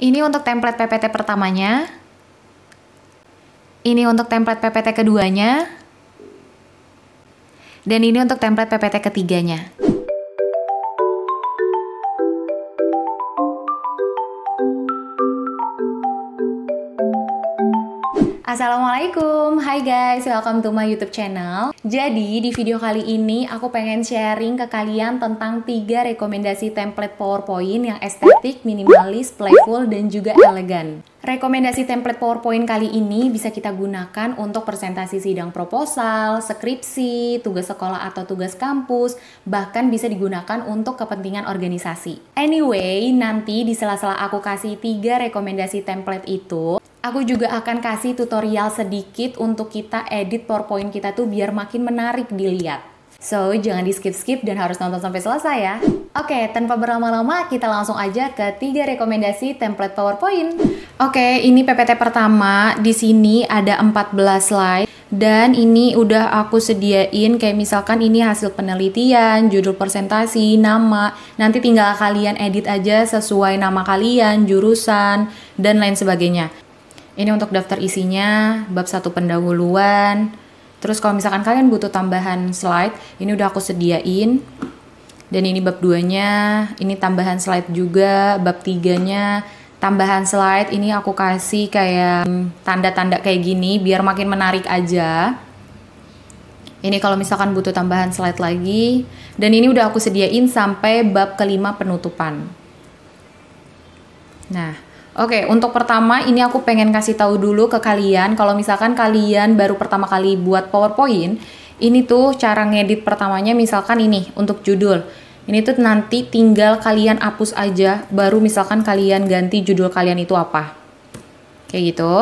Ini untuk template PPT pertamanya. Ini untuk template PPT keduanya. Dan ini untuk template PPT ketiganya. Assalamualaikum, hai guys, welcome to my YouTube channel. Jadi di video kali ini aku pengen sharing ke kalian tentang tiga rekomendasi template PowerPoint yang estetik, minimalis, playful, dan juga elegan. Rekomendasi template PowerPoint kali ini bisa kita gunakan untuk presentasi sidang proposal, skripsi, tugas sekolah atau tugas kampus, bahkan bisa digunakan untuk kepentingan organisasi. Anyway, nanti di sela-sela aku kasih tiga rekomendasi template itu, aku juga akan kasih tutorial sedikit untuk kita edit PowerPoint kita tuh biar makin menarik dilihat. So, jangan di skip-skip dan harus nonton sampai selesai ya. Oke, okay, tanpa berlama-lama kita langsung aja ke tiga rekomendasi template PowerPoint. Oke, okay, ini PPT pertama. Di sini ada 14 slide dan ini udah aku sediain kayak misalkan ini hasil penelitian, judul presentasi, nama. Nanti tinggal kalian edit aja sesuai nama kalian, jurusan, dan lain sebagainya. Ini untuk daftar isinya, bab satu pendahuluan. Terus kalau misalkan kalian butuh tambahan slide, ini udah aku sediain. Dan ini bab 2-nya, ini tambahan slide juga, bab tiganya tambahan slide ini aku kasih kayak tanda-tanda kayak gini biar makin menarik aja. Ini kalau misalkan butuh tambahan slide lagi. Dan ini udah aku sediain sampai bab kelima penutupan. Nah, Oke, okay, untuk pertama ini aku pengen kasih tahu dulu ke kalian kalau misalkan kalian baru pertama kali buat PowerPoint, ini tuh cara ngedit pertamanya misalkan ini untuk judul. Ini tuh nanti tinggal kalian hapus aja baru misalkan kalian ganti judul kalian itu apa. Kayak gitu.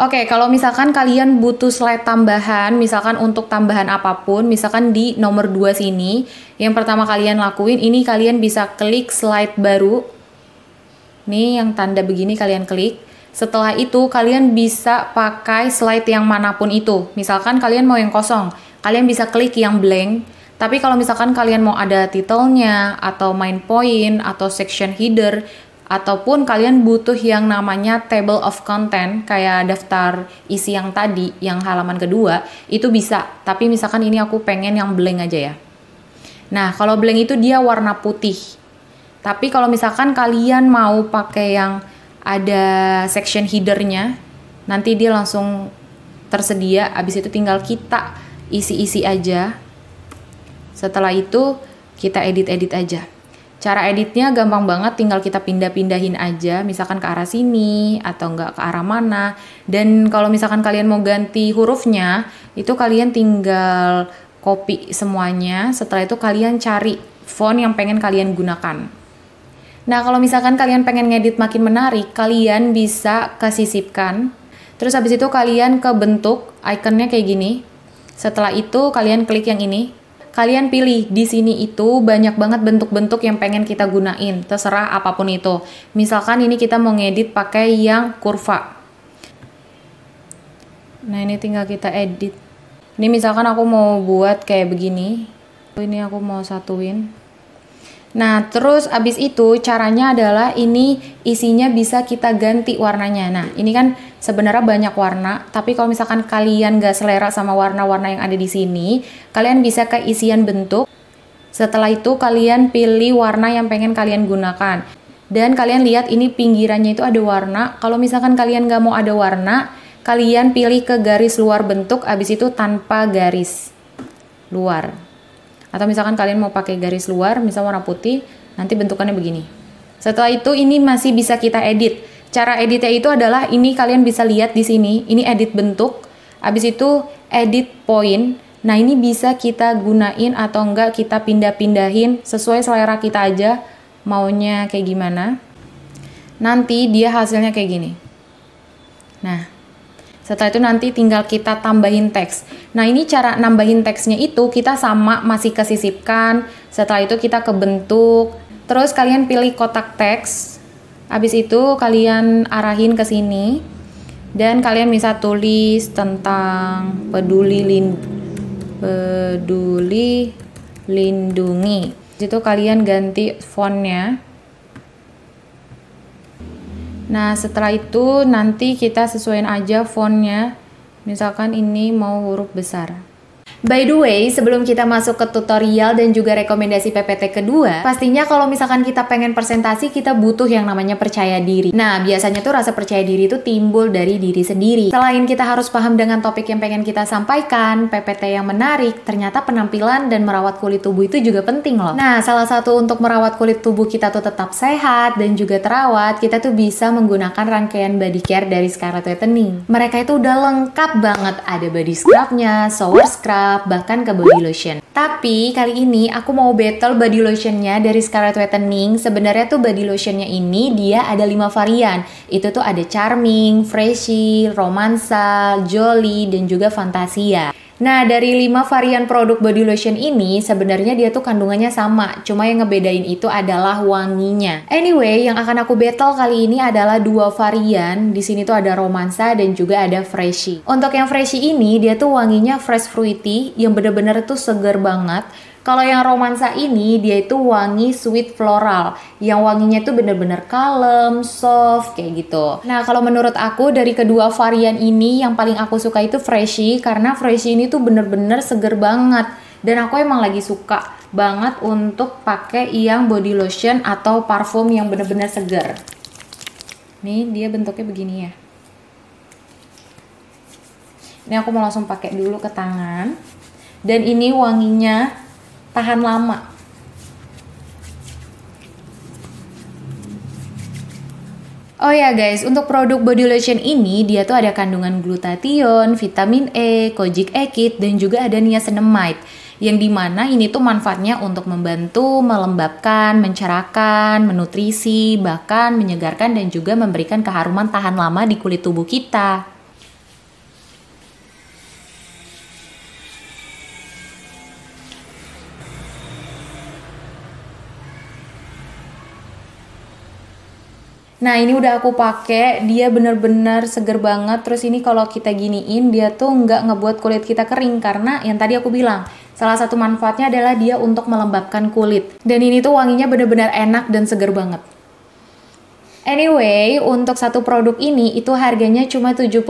Oke, okay, kalau misalkan kalian butuh slide tambahan, misalkan untuk tambahan apapun, misalkan di nomor 2 sini, yang pertama kalian lakuin ini kalian bisa klik slide baru Nih yang tanda begini kalian klik. Setelah itu kalian bisa pakai slide yang manapun itu. Misalkan kalian mau yang kosong, kalian bisa klik yang blank. Tapi kalau misalkan kalian mau ada titelnya, atau main point, atau section header, ataupun kalian butuh yang namanya table of content, kayak daftar isi yang tadi, yang halaman kedua, itu bisa. Tapi misalkan ini aku pengen yang blank aja ya. Nah, kalau blank itu dia warna putih. Tapi kalau misalkan kalian mau pakai yang ada section headernya, nanti dia langsung tersedia. Abis itu tinggal kita isi-isi aja. Setelah itu kita edit-edit aja. Cara editnya gampang banget, tinggal kita pindah-pindahin aja, misalkan ke arah sini atau enggak ke arah mana. Dan kalau misalkan kalian mau ganti hurufnya, itu kalian tinggal copy semuanya. Setelah itu kalian cari font yang pengen kalian gunakan. Nah, kalau misalkan kalian pengen ngedit makin menarik, kalian bisa kesisipkan. Terus habis itu kalian ke bentuk ikonnya kayak gini. Setelah itu kalian klik yang ini. Kalian pilih di sini itu banyak banget bentuk-bentuk yang pengen kita gunain, terserah apapun itu. Misalkan ini kita mau ngedit pakai yang kurva. Nah, ini tinggal kita edit. Ini misalkan aku mau buat kayak begini. Ini aku mau satuin. Nah, terus abis itu caranya adalah ini isinya bisa kita ganti warnanya. Nah, ini kan sebenarnya banyak warna, tapi kalau misalkan kalian gak selera sama warna-warna yang ada di sini, kalian bisa ke isian bentuk. Setelah itu kalian pilih warna yang pengen kalian gunakan. Dan kalian lihat ini pinggirannya itu ada warna. Kalau misalkan kalian gak mau ada warna, kalian pilih ke garis luar bentuk, abis itu tanpa garis luar. Atau misalkan kalian mau pakai garis luar, misal warna putih, nanti bentukannya begini. Setelah itu ini masih bisa kita edit. Cara editnya itu adalah ini kalian bisa lihat di sini, ini edit bentuk, habis itu edit point. Nah, ini bisa kita gunain atau enggak kita pindah-pindahin sesuai selera kita aja maunya kayak gimana. Nanti dia hasilnya kayak gini. Nah, setelah itu nanti tinggal kita tambahin teks. Nah ini cara nambahin teksnya itu kita sama masih kesisipkan. Setelah itu kita ke bentuk. Terus kalian pilih kotak teks. Habis itu kalian arahin ke sini. Dan kalian bisa tulis tentang peduli lind peduli lindungi. Itu kalian ganti fontnya. Nah, setelah itu nanti kita sesuaikan aja fontnya. Misalkan ini mau huruf besar. By the way, sebelum kita masuk ke tutorial dan juga rekomendasi PPT kedua, pastinya kalau misalkan kita pengen presentasi, kita butuh yang namanya percaya diri. Nah, biasanya tuh rasa percaya diri itu timbul dari diri sendiri. Selain kita harus paham dengan topik yang pengen kita sampaikan, PPT yang menarik, ternyata penampilan dan merawat kulit tubuh itu juga penting loh. Nah, salah satu untuk merawat kulit tubuh kita tuh tetap sehat dan juga terawat, kita tuh bisa menggunakan rangkaian body care dari Scarlett Whitening. Mereka itu udah lengkap banget, ada body scrubnya, shower scrub, makeup, bahkan ke body lotion. Tapi kali ini aku mau battle body lotionnya dari Scarlett Whitening. Sebenarnya tuh body lotionnya ini dia ada lima varian. Itu tuh ada Charming, Freshy, Romansa, Jolly, dan juga Fantasia. Nah, dari lima varian produk body lotion ini, sebenarnya dia tuh kandungannya sama, cuma yang ngebedain itu adalah wanginya. Anyway, yang akan aku battle kali ini adalah dua varian. Di sini tuh ada romansa dan juga ada freshy. Untuk yang freshy ini, dia tuh wanginya fresh fruity, yang bener-bener tuh seger banget. Kalau yang romansa ini dia itu wangi sweet floral, yang wanginya itu bener-bener kalem, soft kayak gitu. Nah kalau menurut aku dari kedua varian ini yang paling aku suka itu freshy karena freshy ini tuh bener-bener seger banget dan aku emang lagi suka banget untuk pakai yang body lotion atau parfum yang bener-bener seger. Nih dia bentuknya begini ya. Ini aku mau langsung pakai dulu ke tangan. Dan ini wanginya tahan lama Oh ya guys, untuk produk body lotion ini dia tuh ada kandungan glutathione, vitamin E, kojic acid, dan juga ada niacinamide yang dimana ini tuh manfaatnya untuk membantu melembabkan, mencerahkan, menutrisi, bahkan menyegarkan dan juga memberikan keharuman tahan lama di kulit tubuh kita. Nah ini udah aku pakai, dia bener-bener seger banget. Terus ini kalau kita giniin, dia tuh nggak ngebuat kulit kita kering karena yang tadi aku bilang Salah satu manfaatnya adalah dia untuk melembabkan kulit. Dan ini tuh wanginya bener-bener enak dan seger banget. Anyway, untuk satu produk ini itu harganya cuma 75.000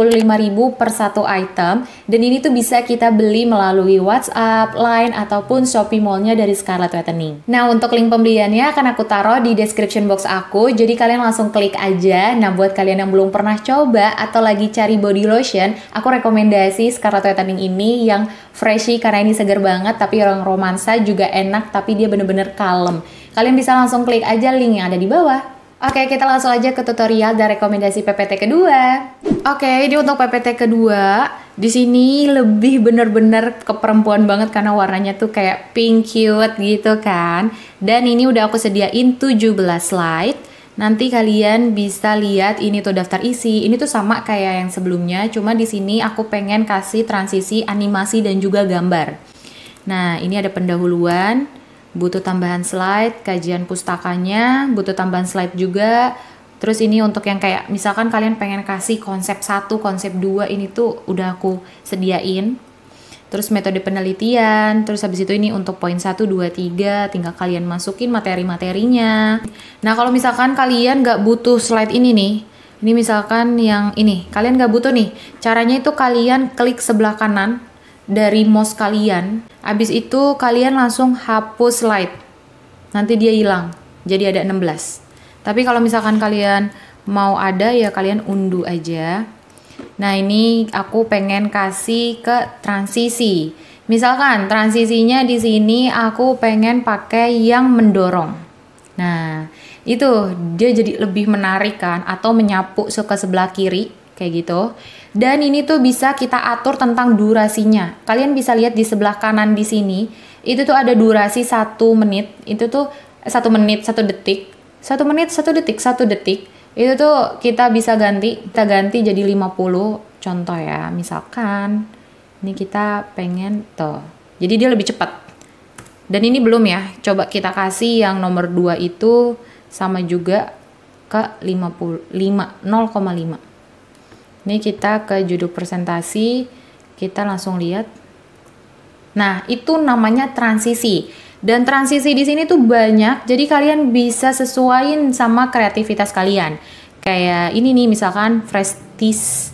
per satu item dan ini tuh bisa kita beli melalui WhatsApp, Line ataupun Shopee Mallnya dari Scarlett Whitening. Nah, untuk link pembeliannya akan aku taruh di description box aku, jadi kalian langsung klik aja. Nah, buat kalian yang belum pernah coba atau lagi cari body lotion, aku rekomendasi Scarlett Whitening ini yang freshy karena ini segar banget tapi orang romansa juga enak tapi dia bener-bener kalem. Kalian bisa langsung klik aja link yang ada di bawah. Oke, kita langsung aja ke tutorial dan rekomendasi PPT kedua. Oke, ini untuk PPT kedua. Di sini lebih bener-bener keperempuan banget karena warnanya tuh kayak pink cute gitu kan. Dan ini udah aku sediain 17 slide. Nanti kalian bisa lihat ini tuh daftar isi. Ini tuh sama kayak yang sebelumnya, cuma di sini aku pengen kasih transisi animasi dan juga gambar. Nah, ini ada pendahuluan butuh tambahan slide kajian pustakanya, butuh tambahan slide juga. Terus ini untuk yang kayak misalkan kalian pengen kasih konsep satu, konsep dua ini tuh udah aku sediain. Terus metode penelitian, terus habis itu ini untuk poin 1, 2, 3, tinggal kalian masukin materi-materinya. Nah kalau misalkan kalian gak butuh slide ini nih, ini misalkan yang ini, kalian gak butuh nih, caranya itu kalian klik sebelah kanan, dari mouse kalian. Abis itu kalian langsung hapus slide. Nanti dia hilang. Jadi ada 16. Tapi kalau misalkan kalian mau ada ya kalian unduh aja. Nah, ini aku pengen kasih ke transisi. Misalkan transisinya di sini aku pengen pakai yang mendorong. Nah, itu dia jadi lebih menarik kan atau menyapu ke sebelah kiri kayak gitu. Dan ini tuh bisa kita atur tentang durasinya. Kalian bisa lihat di sebelah kanan di sini, itu tuh ada durasi satu menit. Itu tuh satu menit satu detik, satu menit satu detik satu detik. Itu tuh kita bisa ganti, kita ganti jadi 50. Contoh ya, misalkan ini kita pengen tuh. Jadi dia lebih cepat. Dan ini belum ya. Coba kita kasih yang nomor 2 itu sama juga ke 50 5 0,5. Ini kita ke judul presentasi, kita langsung lihat. Nah, itu namanya transisi. Dan transisi di sini tuh banyak, jadi kalian bisa sesuaiin sama kreativitas kalian. Kayak ini nih misalkan fresh tease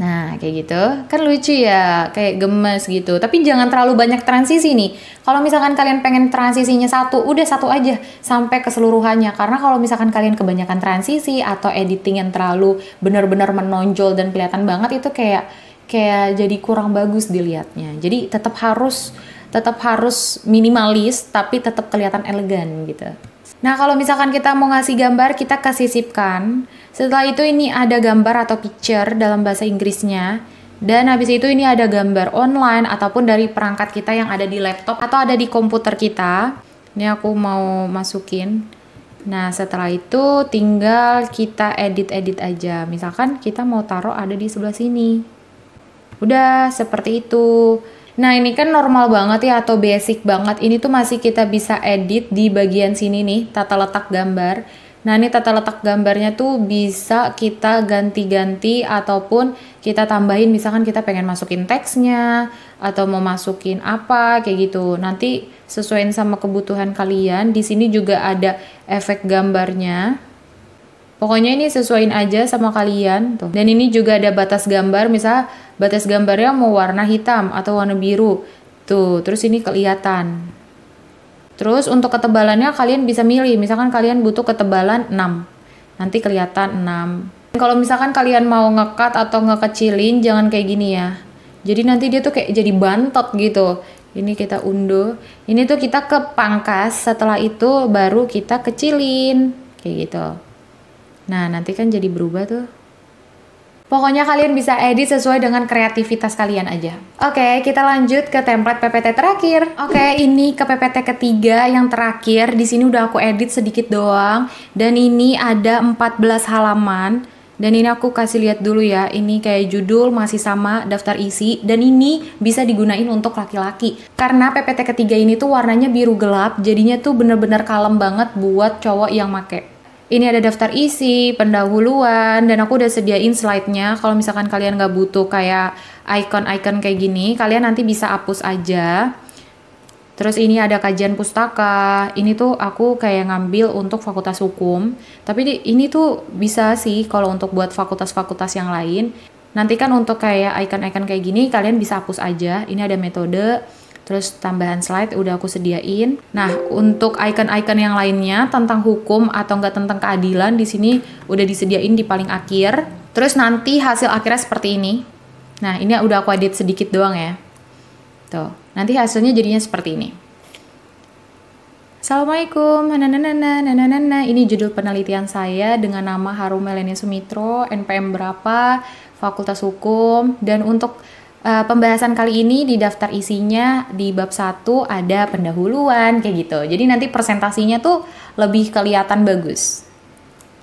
Nah, kayak gitu. Kan lucu ya, kayak gemes gitu. Tapi jangan terlalu banyak transisi nih. Kalau misalkan kalian pengen transisinya satu, udah satu aja sampai keseluruhannya. Karena kalau misalkan kalian kebanyakan transisi atau editing yang terlalu benar-benar menonjol dan kelihatan banget itu kayak kayak jadi kurang bagus dilihatnya. Jadi tetap harus tetap harus minimalis tapi tetap kelihatan elegan gitu. Nah, kalau misalkan kita mau ngasih gambar, kita kasih sipkan. Setelah itu ini ada gambar atau picture dalam bahasa Inggrisnya. Dan habis itu ini ada gambar online ataupun dari perangkat kita yang ada di laptop atau ada di komputer kita. Ini aku mau masukin. Nah, setelah itu tinggal kita edit-edit aja. Misalkan kita mau taruh ada di sebelah sini. Udah, seperti itu. Nah ini kan normal banget ya atau basic banget. Ini tuh masih kita bisa edit di bagian sini nih, tata letak gambar. Nah ini tata letak gambarnya tuh bisa kita ganti-ganti ataupun kita tambahin misalkan kita pengen masukin teksnya atau mau masukin apa kayak gitu. Nanti sesuaiin sama kebutuhan kalian. Di sini juga ada efek gambarnya. Pokoknya ini sesuaiin aja sama kalian tuh. Dan ini juga ada batas gambar, misal batas gambarnya mau warna hitam atau warna biru. Tuh, terus ini kelihatan. Terus untuk ketebalannya kalian bisa milih, misalkan kalian butuh ketebalan 6. Nanti kelihatan 6. Kalau misalkan kalian mau ngekat atau ngekecilin, jangan kayak gini ya. Jadi nanti dia tuh kayak jadi bantot gitu. Ini kita unduh. Ini tuh kita ke pangkas, setelah itu baru kita kecilin. Kayak gitu. Nah, nanti kan jadi berubah tuh. Pokoknya kalian bisa edit sesuai dengan kreativitas kalian aja. Oke, okay, kita lanjut ke template PPT terakhir. Oke, okay, ini ke PPT ketiga yang terakhir. Di sini udah aku edit sedikit doang. Dan ini ada 14 halaman. Dan ini aku kasih lihat dulu ya. Ini kayak judul masih sama daftar isi. Dan ini bisa digunain untuk laki-laki. Karena PPT ketiga ini tuh warnanya biru gelap. Jadinya tuh bener-bener kalem banget buat cowok yang make ini ada daftar isi, pendahuluan, dan aku udah sediain slide-nya. Kalau misalkan kalian nggak butuh kayak icon-icon kayak gini, kalian nanti bisa hapus aja. Terus ini ada kajian pustaka. Ini tuh aku kayak ngambil untuk fakultas hukum. Tapi ini tuh bisa sih kalau untuk buat fakultas-fakultas yang lain. Nanti kan untuk kayak icon-icon kayak gini kalian bisa hapus aja. Ini ada metode Terus tambahan slide udah aku sediain. Nah, untuk icon-icon yang lainnya tentang hukum atau enggak tentang keadilan di sini udah disediain di paling akhir. Terus nanti hasil akhirnya seperti ini. Nah, ini udah aku edit sedikit doang ya. Tuh, nanti hasilnya jadinya seperti ini. Assalamualaikum, nananana, nananana. Ini judul penelitian saya dengan nama Harum Melania Sumitro, NPM berapa, Fakultas Hukum, dan untuk Uh, pembahasan kali ini di daftar isinya di bab 1 ada pendahuluan kayak gitu. Jadi nanti presentasinya tuh lebih kelihatan bagus.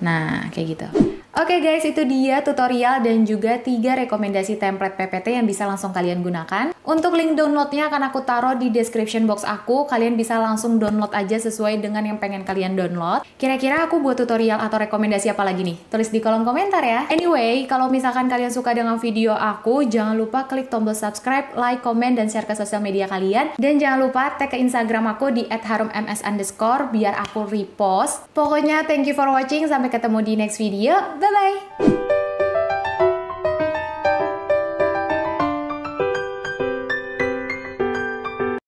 Nah, kayak gitu. Oke okay guys, itu dia tutorial dan juga tiga rekomendasi template PPT yang bisa langsung kalian gunakan. Untuk link downloadnya akan aku taruh di description box aku, kalian bisa langsung download aja sesuai dengan yang pengen kalian download. Kira-kira aku buat tutorial atau rekomendasi apa lagi nih? Tulis di kolom komentar ya. Anyway, kalau misalkan kalian suka dengan video aku, jangan lupa klik tombol subscribe, like, komen, dan share ke sosial media kalian. Dan jangan lupa tag ke Instagram aku di @harumms_underscore biar aku repost. Pokoknya thank you for watching, sampai ketemu di next video. 拜拜。